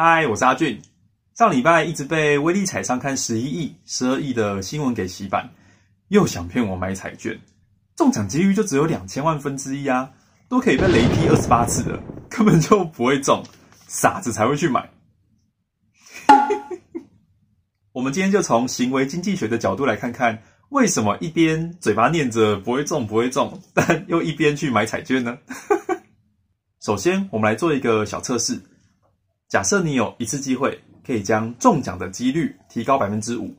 嗨，我是阿俊。上礼拜一直被威力彩上看十一亿、十二亿的新闻给洗版，又想骗我买彩券，中奖几率就只有两千万分之一啊，都可以被雷劈二十八次了，根本就不会中，傻子才会去买。我们今天就从行为经济学的角度来看看，为什么一边嘴巴念着不会中、不会中，但又一边去买彩券呢？首先，我们来做一个小测试。假设你有一次机会，可以将中奖的几率提高百分之五，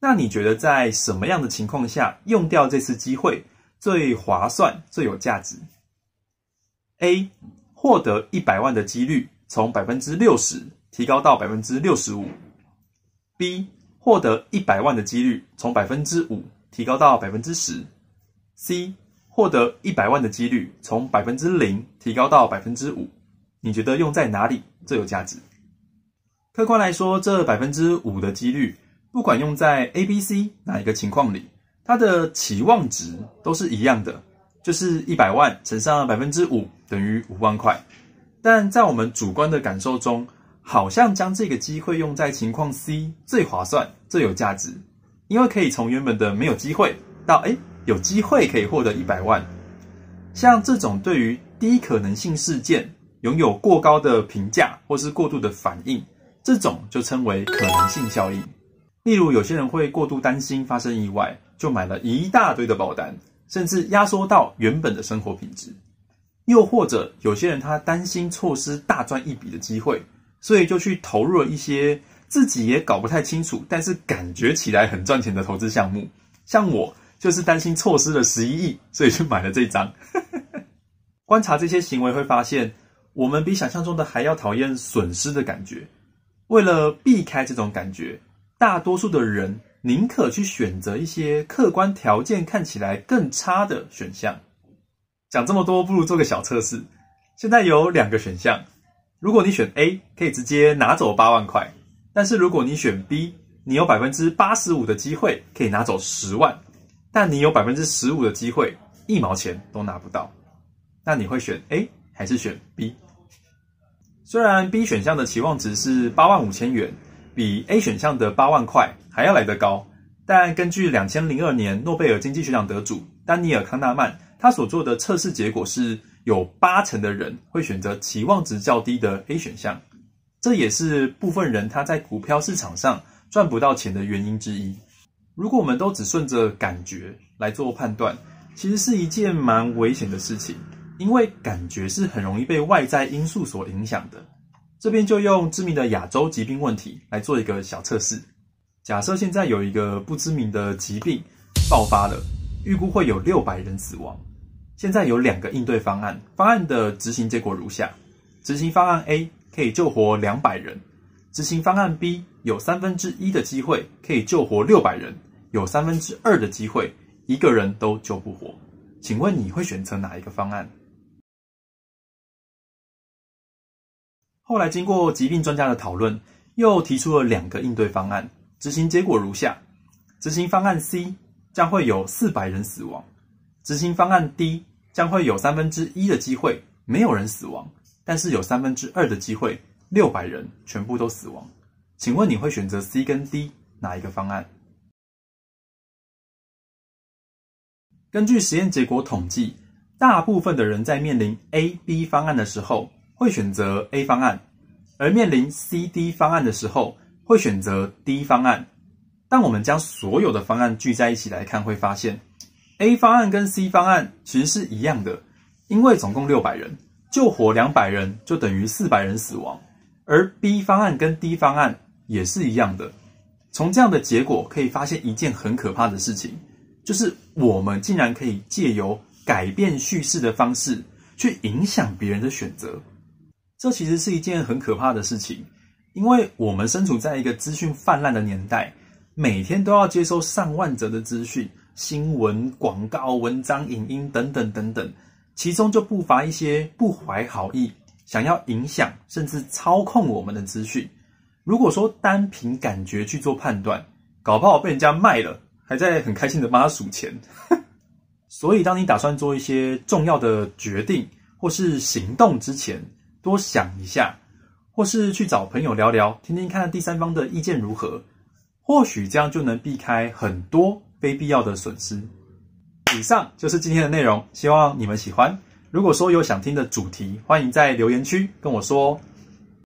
那你觉得在什么样的情况下用掉这次机会最划算、最有价值？A. 获得一百万的几率从百分之六十提高到百分之六十五；B. 获得一百万的几率从百分之五提高到百分之十；C. 获得一百万的几率从百分之零提高到百分之五。你觉得用在哪里最有价值？客观来说，这百分之五的几率，不管用在 A、B、C 哪一个情况里，它的期望值都是一样的，就是一百万乘上百分之五等于五万块。但在我们主观的感受中，好像将这个机会用在情况 C 最划算、最有价值，因为可以从原本的没有机会到诶有机会可以获得一百万。像这种对于低可能性事件，拥有过高的评价，或是过度的反应，这种就称为可能性效应。例如，有些人会过度担心发生意外，就买了一大堆的保单，甚至压缩到原本的生活品质。又或者，有些人他担心错失大赚一笔的机会，所以就去投入了一些自己也搞不太清楚，但是感觉起来很赚钱的投资项目。像我就是担心错失了十一亿，所以去买了这张。观察这些行为，会发现。我们比想象中的还要讨厌损失的感觉。为了避开这种感觉，大多数的人宁可去选择一些客观条件看起来更差的选项。讲这么多，不如做个小测试。现在有两个选项，如果你选 A，可以直接拿走八万块；但是如果你选 B，你有百分之八十五的机会可以拿走十万，但你有百分之十五的机会一毛钱都拿不到。那你会选？A 还是选 B，虽然 B 选项的期望值是八万五千元，比 A 选项的八万块还要来得高，但根据两千零二年诺贝尔经济学奖得主丹尼尔康纳曼他所做的测试结果，是有八成的人会选择期望值较低的 A 选项，这也是部分人他在股票市场上赚不到钱的原因之一。如果我们都只顺着感觉来做判断，其实是一件蛮危险的事情。因为感觉是很容易被外在因素所影响的，这边就用知名的亚洲疾病问题来做一个小测试。假设现在有一个不知名的疾病爆发了，预估会有六百人死亡。现在有两个应对方案，方案的执行结果如下：执行方案 A 可以救活两百人，执行方案 B 有三分之一的机会可以救活六百人，有三分之二的机会一个人都救不活。请问你会选择哪一个方案？后来经过疾病专家的讨论，又提出了两个应对方案。执行结果如下：执行方案 C 将会有四百人死亡；执行方案 D 将会有三分之一的机会没有人死亡，但是有三分之二的机会六百人全部都死亡。请问你会选择 C 跟 D 哪一个方案？根据实验结果统计，大部分的人在面临 A、B 方案的时候。会选择 A 方案，而面临 C、D 方案的时候，会选择 D 方案。但我们将所有的方案聚在一起来看，会发现 A 方案跟 C 方案其实是一样的，因为总共六百人，救活两百人就等于四百人死亡。而 B 方案跟 D 方案也是一样的。从这样的结果可以发现一件很可怕的事情，就是我们竟然可以借由改变叙事的方式，去影响别人的选择。这其实是一件很可怕的事情，因为我们身处在一个资讯泛滥的年代，每天都要接收上万则的资讯，新闻、广告、文章、影音等等等等，其中就不乏一些不怀好意、想要影响甚至操控我们的资讯。如果说单凭感觉去做判断，搞不好被人家卖了，还在很开心的帮他数钱。所以，当你打算做一些重要的决定或是行动之前，多想一下，或是去找朋友聊聊，听听看第三方的意见如何，或许这样就能避开很多非必要的损失。以上就是今天的内容，希望你们喜欢。如果说有想听的主题，欢迎在留言区跟我说。